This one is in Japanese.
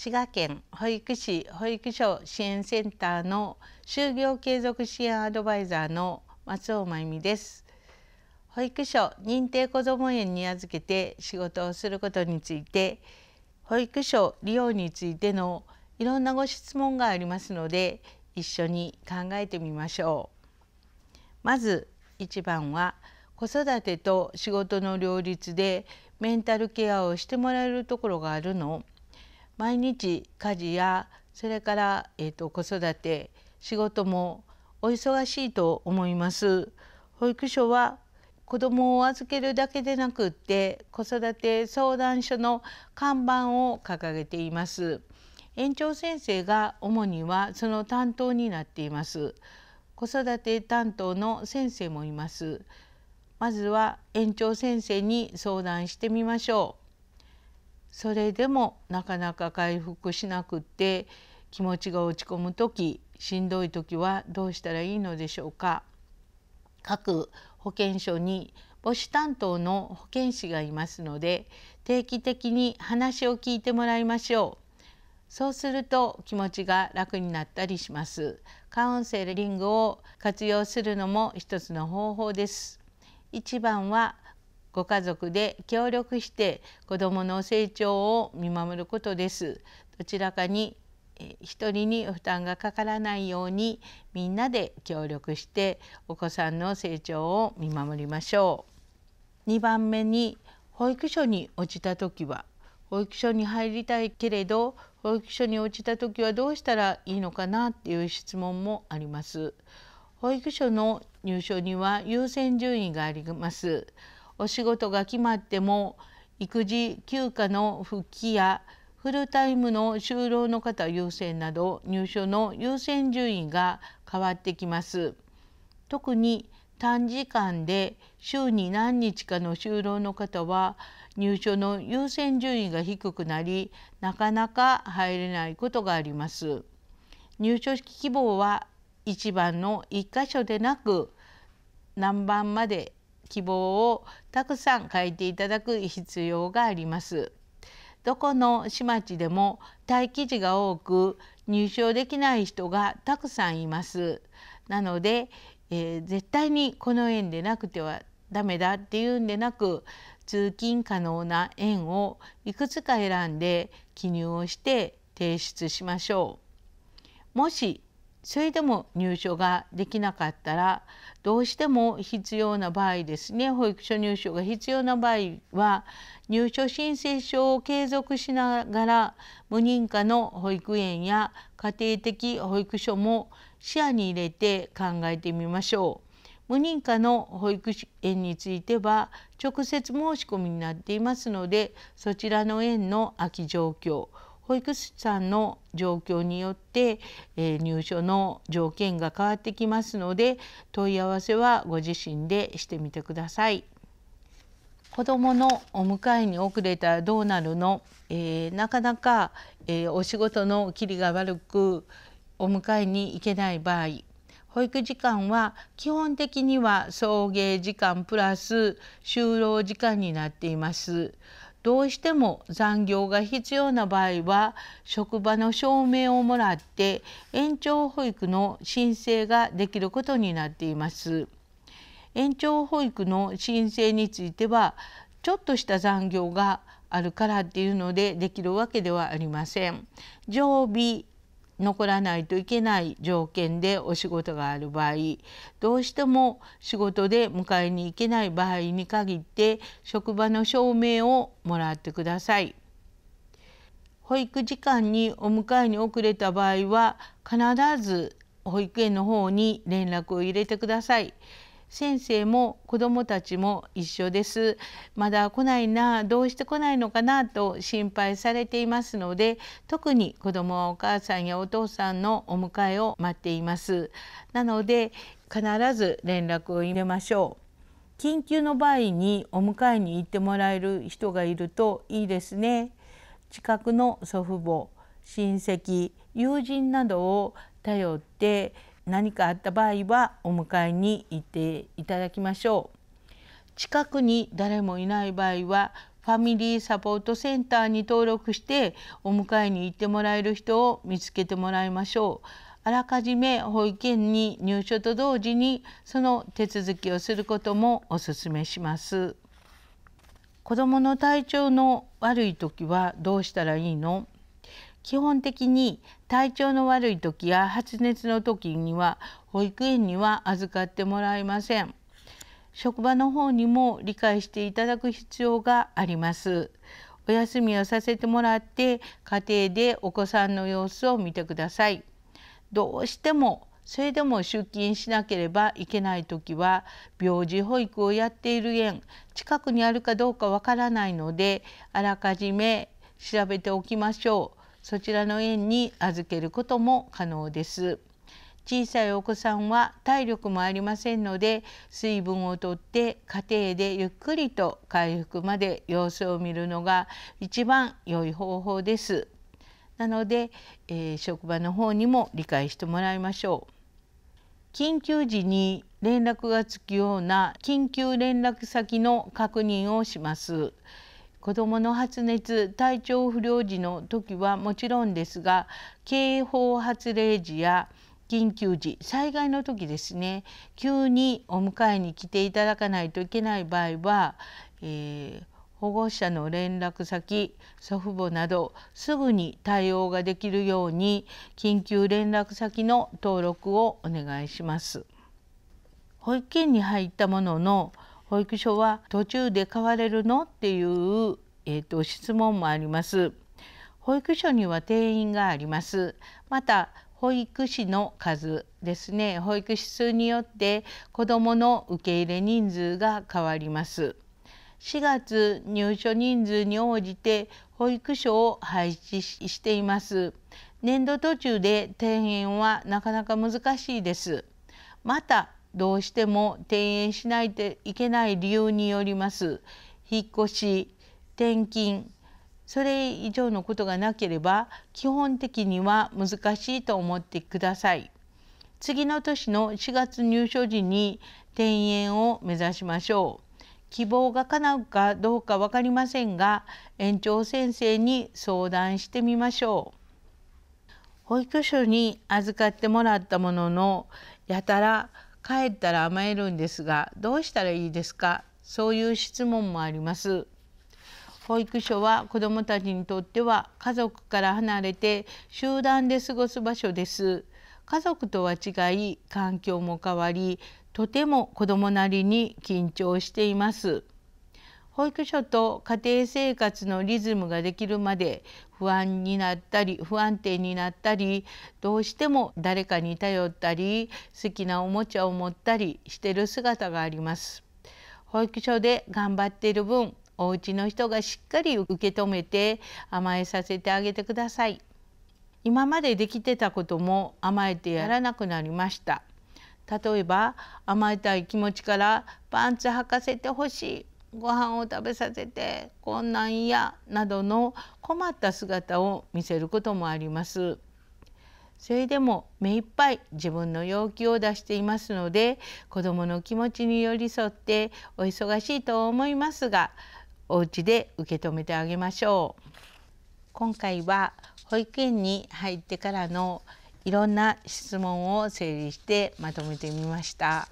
滋賀県保育士保育所支援センターの就業継続支援アドバイザーの松尾真由美です保育所認定こども園に預けて仕事をすることについて保育所利用についてのいろんなご質問がありますので一緒に考えてみましょうまず1番は子育てと仕事の両立でメンタルケアをしてもらえるところがあるの毎日家事やそれから、えーと、子育て仕事もお忙しいと思います。保育所は子どもを預けるだけでなくって子育て相談所の看板を掲げています。園長先生が主にはその担当になっています。子育て担当の先生もいます。まずは園長先生に相談してみましょう。それでもなかなか回復しなくって気持ちが落ち込む時しんどい時はどうしたらいいのでしょうか各保健所に母子担当の保健師がいますので定期的に話を聞いてもらいましょうそうすると気持ちが楽になったりしますカウンセリングを活用するのも一つの方法です一番はご家族で協力して子どもの成長を見守ることです。どちらかに一人に負担がかからないようにみんなで協力してお子さんの成長を見守りましょう。2番目に保育所に落ちた時は保育所に入りたいけれど保育所に落ちた時はどうしたらいいのかなっていう質問もあります。保育所の入所には優先順位があります。お仕事が決まっても育児休暇の復帰やフルタイムの就労の方優先など入所の優先順位が変わってきます。特に短時間で週に何日かの就労の方は入所の優先順位が低くなりなかなか入れないことがあります。入所希望は1番の1箇所でなく何番まで希望をたくさん書いていただく必要があります。どこの市町でも待機児が多く入賞できない人がたくさんいます。なので、えー、絶対にこの園でなくてはダメだっていうんでなく通勤可能な園をいくつか選んで記入をして提出しましょう。もしそれでも入所ができなかったらどうしても必要な場合ですね保育所入所が必要な場合は入所申請書を継続しながら無認可の保育園や家庭的保育所も視野に入れて考えてみましょう。無認可の保育園については直接申し込みになっていますのでそちらの園の空き状況保育士さんの状況によって、え入所の条件が変わってきますので問い合わせはご自身でしてみてください。子どものお迎えに遅れたらどうなるの、えー、なかなか、えー、お仕事のきりが悪くお迎えに行けない場合保育時間は基本的には送迎時間プラス就労時間になっています。どうしても残業が必要な場合は職場の証明をもらって延長保育の申請ができることになっています。延長保育の申請についてはちょっとした残業があるからっていうのでできるわけではありません。常備残らないといけない条件でお仕事がある場合どうしても仕事で迎えに行けない場合に限って職場の証明をもらってください。保育時間にお迎えに遅れた場合は必ず保育園の方に連絡を入れてください。先生も子どもたちも一緒ですまだ来ないなどうして来ないのかなと心配されていますので特に子どもはお母さんやお父さんのお迎えを待っていますなので必ず連絡を入れましょう緊急の場合にお迎えに行ってもらえる人がいるといいですね近くの祖父母親戚友人などを頼って何かあった場合はお迎えに行っていただきましょう近くに誰もいない場合はファミリーサポートセンターに登録してお迎えに行ってもらえる人を見つけてもらいましょうあらかじめ保育園に入所と同時にその手続きをすることもお勧めします子どもの体調の悪い時はどうしたらいいの基本的に体調の悪い時や発熱の時には保育園には預かってもらえません。職場の方にも理解していただく必要があります。お休みをさせてもらって家庭でお子さんの様子を見てください。どうしてもそれでも出勤しなければいけない時は病児保育をやっている園近くにあるかどうかわからないのであらかじめ調べておきましょう。そちらの園に預けることも可能です。小さいお子さんは体力もありませんので水分をとって家庭でゆっくりと回復まで様子を見るのが一番良い方法です。なので、えー、職場の方にも理解してもらいましょう。緊急時に連絡がつくような緊急連絡先の確認をします。子どもの発熱体調不良時の時はもちろんですが警報発令時や緊急時災害の時ですね急にお迎えに来ていただかないといけない場合は、えー、保護者の連絡先祖父母などすぐに対応ができるように緊急連絡先の登録をお願いします。保育園に入ったものの保育所は途中で買われるのっていう、えーと、質問もあります。保育所には定員があります。また保育士の数ですね保育士数によって子どもの受け入れ人数が変わります。4月入所人数に応じて保育所を配置しています。年度途中で転園はなかなか難しいです。またどうしても転園しないといけない理由によります引っ越し転勤それ以上のことがなければ基本的には難しいと思ってください。次の年の4月入所時に転園を目指しましょう。希望が叶うかどうか分かりませんが園長先生に相談してみましょう。保育所に預かってもらったもののやたら帰ったら甘えるんですがどうしたらいいですかそういう質問もあります保育所は子どもたちにとっては家族から離れて集団で過ごす場所です家族とは違い環境も変わりとても子どもなりに緊張しています。保育所と家庭生活のリズムができるまで不安になったり不安定になったりどうしても誰かに頼ったり好きなおもちゃを持ったりしてる姿があります。保育所で頑張っている分お家の人がしっかり受け止めて甘えさせてあげてください。今までできてたことも甘えてやらなくなりました。例えば甘えたい気持ちからパンツ履かせてほしいご飯を食べさせてこんなんやなどの困った姿を見せることもあります。それでも目いっぱい自分の要求を出していますので子どもの気持ちに寄り添ってお忙しいと思いますがお家で受け止めてあげましょう。今回は保育園に入ってからのいろんな質問を整理してまとめてみました。